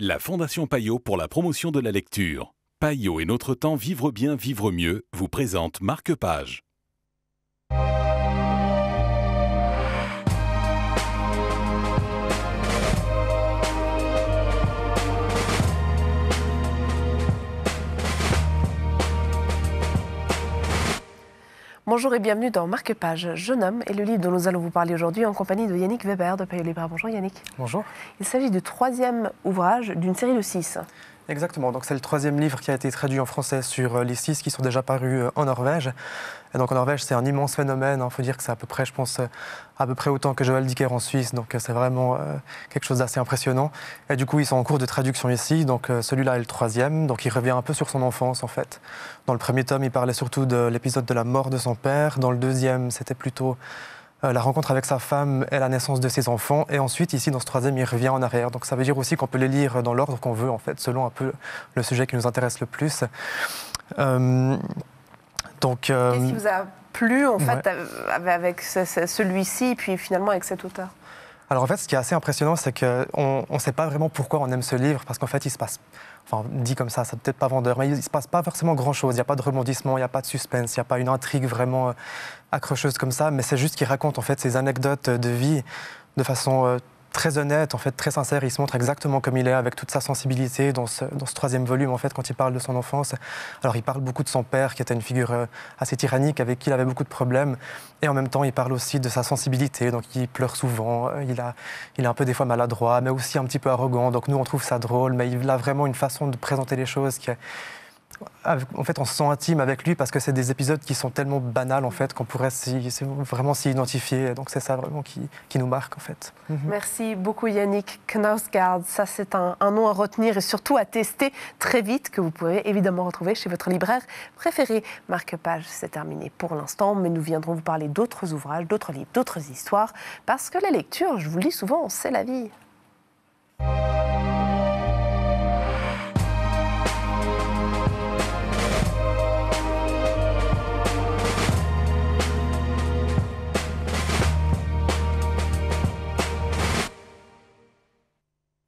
La Fondation Payot pour la promotion de la lecture. Payot et notre temps vivre bien, vivre mieux vous présente Marque Page. Bonjour et bienvenue dans Marque Page, Jeune homme et le livre dont nous allons vous parler aujourd'hui en compagnie de Yannick Weber de Payot Libre. Bonjour Yannick. Bonjour. Il s'agit du troisième ouvrage d'une série de six. Exactement, donc c'est le troisième livre qui a été traduit en français sur euh, les six qui sont déjà parus euh, en Norvège. Et donc en Norvège, c'est un immense phénomène, il hein. faut dire que c'est à peu près, je pense, euh, à peu près autant que Joël Dicker en Suisse, donc c'est vraiment quelque chose d'assez impressionnant. Et du coup, ils sont en cours de traduction ici, donc celui-là est le troisième, donc il revient un peu sur son enfance en fait. Dans le premier tome, il parlait surtout de l'épisode de la mort de son père, dans le deuxième, c'était plutôt euh, la rencontre avec sa femme et la naissance de ses enfants. Et ensuite, ici, dans ce troisième, il revient en arrière. Donc ça veut dire aussi qu'on peut les lire dans l'ordre qu'on veut, en fait, selon un peu le sujet qui nous intéresse le plus. Euh, donc, euh, Qu'est-ce qui vous a plu, en fait, avec celui-ci, puis finalement avec cet auteur alors en fait, ce qui est assez impressionnant, c'est qu'on ne sait pas vraiment pourquoi on aime ce livre, parce qu'en fait, il se passe, enfin dit comme ça, ça peut-être pas vendeur, mais il ne se passe pas forcément grand-chose. Il n'y a pas de rebondissement, il n'y a pas de suspense, il n'y a pas une intrigue vraiment euh, accrocheuse comme ça, mais c'est juste qu'il raconte en fait ses anecdotes de vie de façon euh, très honnête, en fait, très sincère. Il se montre exactement comme il est, avec toute sa sensibilité dans ce, troisième volume, en fait, quand il parle de son enfance. Alors, il parle beaucoup de son père, qui était une figure euh, assez tyrannique, avec qui il avait beaucoup de problèmes. Et en même temps, il parle aussi de sa sensibilité. Donc, il pleure souvent. Euh, il, a, il est un peu des fois maladroit, mais aussi un petit peu arrogant. Donc, nous, on trouve ça drôle. Mais il a vraiment une façon de présenter les choses qui est en fait, on se sent intime avec lui parce que c'est des épisodes qui sont tellement banals en fait qu'on pourrait vraiment s'y identifier. Donc c'est ça vraiment qui, nous marque en fait. Mhm. Merci beaucoup Yannick Knausgaard. Ça c'est un, nom à retenir et surtout à tester très vite que vous pourrez évidemment retrouver chez votre libraire préféré. Marc Page, c'est terminé pour l'instant, mais nous viendrons vous parler d'autres ouvrages, d'autres livres, d'autres histoires parce que la lecture, je vous le dis souvent, c'est la vie.